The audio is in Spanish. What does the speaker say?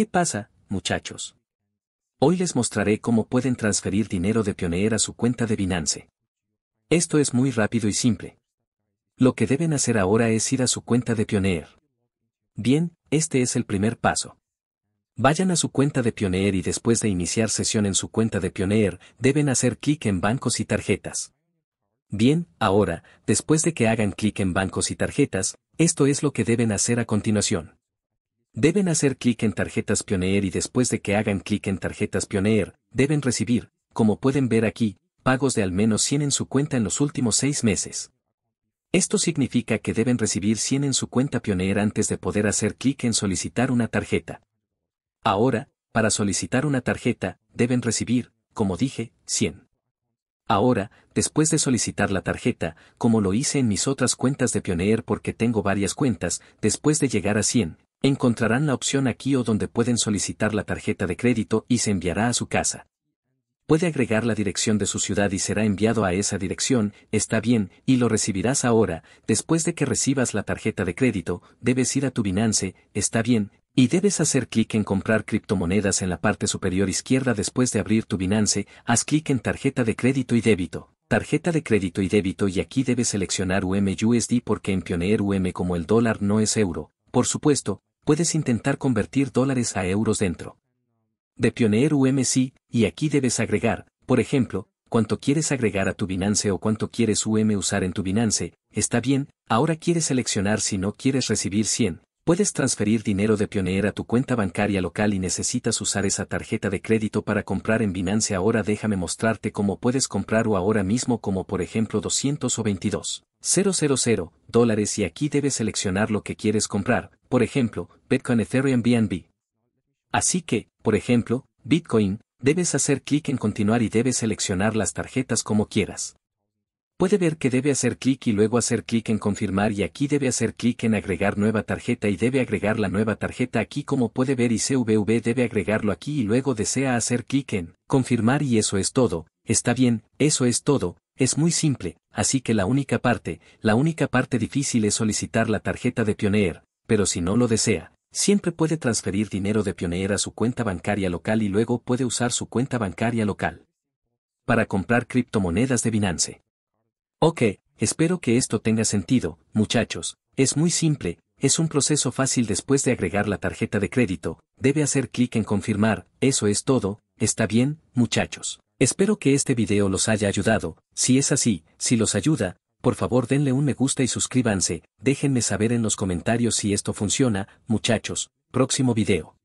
¿Qué pasa, muchachos? Hoy les mostraré cómo pueden transferir dinero de Pioneer a su cuenta de Binance. Esto es muy rápido y simple. Lo que deben hacer ahora es ir a su cuenta de Pioneer. Bien, este es el primer paso. Vayan a su cuenta de Pioneer y después de iniciar sesión en su cuenta de Pioneer, deben hacer clic en bancos y tarjetas. Bien, ahora, después de que hagan clic en bancos y tarjetas, esto es lo que deben hacer a continuación. Deben hacer clic en tarjetas Pioneer y después de que hagan clic en tarjetas Pioneer, deben recibir, como pueden ver aquí, pagos de al menos 100 en su cuenta en los últimos seis meses. Esto significa que deben recibir 100 en su cuenta Pioneer antes de poder hacer clic en solicitar una tarjeta. Ahora, para solicitar una tarjeta, deben recibir, como dije, 100. Ahora, después de solicitar la tarjeta, como lo hice en mis otras cuentas de Pioneer porque tengo varias cuentas, después de llegar a 100, Encontrarán la opción aquí o donde pueden solicitar la tarjeta de crédito y se enviará a su casa. Puede agregar la dirección de su ciudad y será enviado a esa dirección, está bien, y lo recibirás ahora, después de que recibas la tarjeta de crédito, debes ir a tu Binance, está bien, y debes hacer clic en comprar criptomonedas en la parte superior izquierda después de abrir tu Binance, haz clic en tarjeta de crédito y débito. Tarjeta de crédito y débito y aquí debes seleccionar UMUSD porque en Pioneer UM como el dólar no es euro. Por supuesto, puedes intentar convertir dólares a euros dentro de Pioneer UMC, y aquí debes agregar, por ejemplo, cuánto quieres agregar a tu Binance o cuánto quieres UM usar en tu Binance, está bien, ahora quieres seleccionar si no quieres recibir 100, puedes transferir dinero de Pioneer a tu cuenta bancaria local y necesitas usar esa tarjeta de crédito para comprar en Binance ahora déjame mostrarte cómo puedes comprar o ahora mismo como por ejemplo 222.000 o dólares y aquí debes seleccionar lo que quieres comprar, por ejemplo, Bitcoin Ethereum BNB. Así que, por ejemplo, Bitcoin, debes hacer clic en continuar y debes seleccionar las tarjetas como quieras. Puede ver que debe hacer clic y luego hacer clic en confirmar y aquí debe hacer clic en agregar nueva tarjeta y debe agregar la nueva tarjeta aquí como puede ver y CVV debe agregarlo aquí y luego desea hacer clic en confirmar y eso es todo, está bien, eso es todo, es muy simple, así que la única parte, la única parte difícil es solicitar la tarjeta de Pioneer, pero si no lo desea, siempre puede transferir dinero de Pioneer a su cuenta bancaria local y luego puede usar su cuenta bancaria local para comprar criptomonedas de Binance. Ok, espero que esto tenga sentido, muchachos, es muy simple, es un proceso fácil después de agregar la tarjeta de crédito, debe hacer clic en confirmar, eso es todo, está bien, muchachos. Espero que este video los haya ayudado, si es así, si los ayuda, por favor denle un me gusta y suscríbanse, déjenme saber en los comentarios si esto funciona, muchachos, próximo video.